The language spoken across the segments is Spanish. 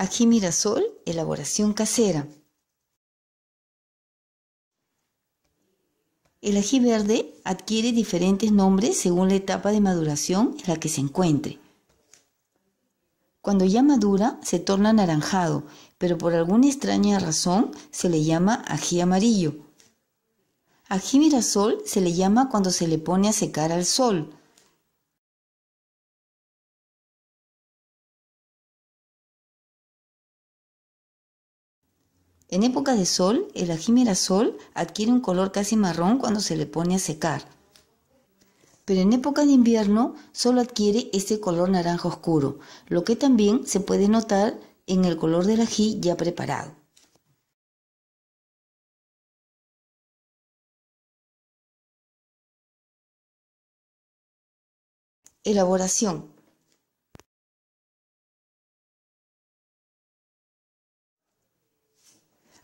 Ají Mirasol, elaboración casera. El ají verde adquiere diferentes nombres según la etapa de maduración en la que se encuentre. Cuando ya madura se torna anaranjado, pero por alguna extraña razón se le llama ají amarillo. Ají mirasol se le llama cuando se le pone a secar al sol, En época de sol, el ají mirasol adquiere un color casi marrón cuando se le pone a secar. Pero en época de invierno solo adquiere ese color naranja oscuro, lo que también se puede notar en el color del ají ya preparado. Elaboración.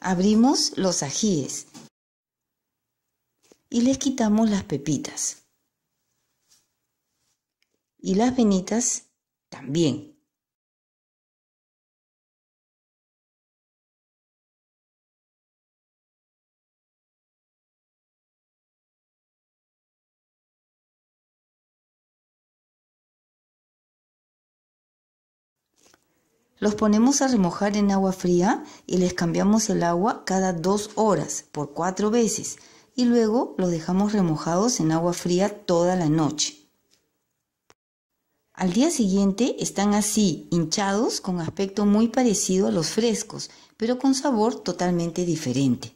abrimos los ajíes y les quitamos las pepitas. Y las venitas también. Los ponemos a remojar en agua fría y les cambiamos el agua cada dos horas por cuatro veces y luego los dejamos remojados en agua fría toda la noche. Al día siguiente están así, hinchados con aspecto muy parecido a los frescos, pero con sabor totalmente diferente.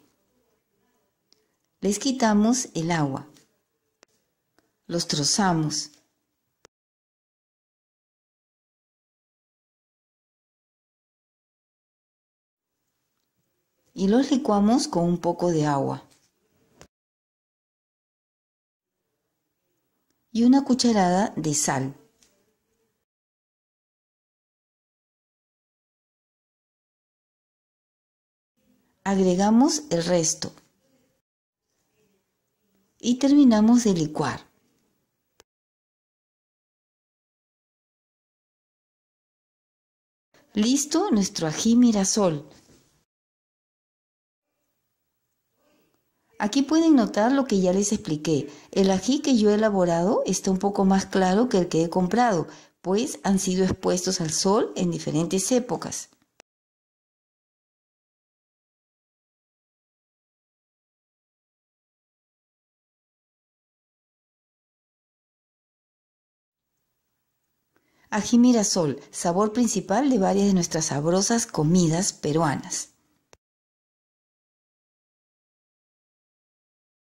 Les quitamos el agua. Los trozamos y los licuamos con un poco de agua. Y una cucharada de sal. Agregamos el resto. Y terminamos de licuar. Listo nuestro ají mirasol. Aquí pueden notar lo que ya les expliqué. El ají que yo he elaborado está un poco más claro que el que he comprado, pues han sido expuestos al sol en diferentes épocas. Ají Mirasol, sabor principal de varias de nuestras sabrosas comidas peruanas.